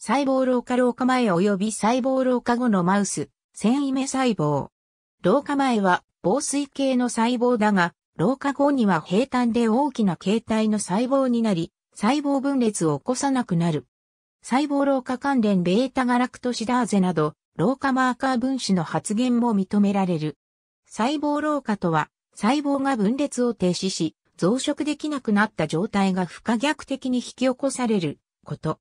細胞老化老化前及び細胞老化後のマウス、繊維目細胞。老化前は防水系の細胞だが、老化後には平坦で大きな形態の細胞になり、細胞分裂を起こさなくなる。細胞老化関連ベータガラクトシダーゼなど、老化マーカー分子の発現も認められる。細胞老化とは、細胞が分裂を停止し、増殖できなくなった状態が不可逆的に引き起こされること。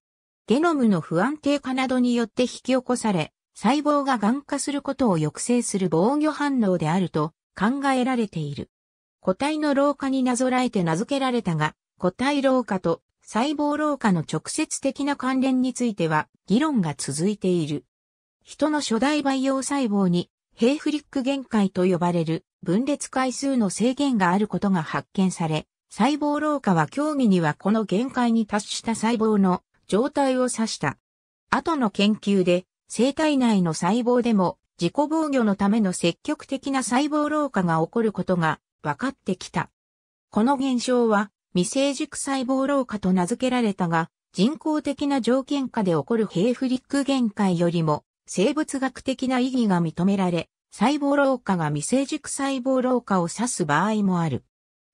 ゲノムの不安定化などによって引き起こされ、細胞が癌化することを抑制する防御反応であると考えられている。個体の老化になぞらえて名付けられたが、個体老化と細胞老化の直接的な関連については議論が続いている。人の初代培養細胞にヘイフリック限界と呼ばれる分裂回数の制限があることが発見され、細胞老化は競技にはこの限界に達した細胞の状態を指した。後の研究で、生体内の細胞でも自己防御のための積極的な細胞老化が起こることが分かってきた。この現象は未成熟細胞老化と名付けられたが、人工的な条件下で起こるヘイフリック限界よりも生物学的な意義が認められ、細胞老化が未成熟細胞老化を指す場合もある。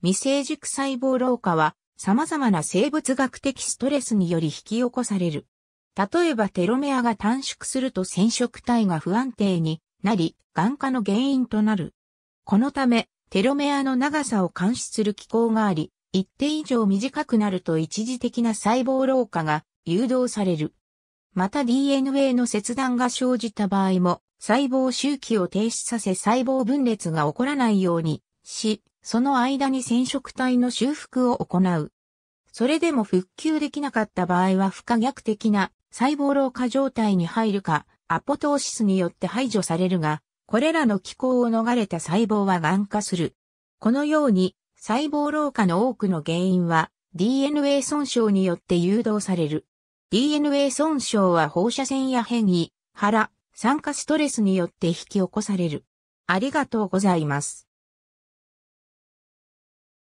未成熟細胞老化は様々な生物学的ストレスにより引き起こされる。例えばテロメアが短縮すると染色体が不安定になり、眼科の原因となる。このため、テロメアの長さを監視する機構があり、一定以上短くなると一時的な細胞老化が誘導される。また DNA の切断が生じた場合も、細胞周期を停止させ細胞分裂が起こらないようにし、その間に染色体の修復を行う。それでも復旧できなかった場合は不可逆的な細胞老化状態に入るか、アポトーシスによって排除されるが、これらの機構を逃れた細胞は癌化する。このように、細胞老化の多くの原因は DNA 損傷によって誘導される。DNA 損傷は放射線や変異、腹、酸化ストレスによって引き起こされる。ありがとうございます。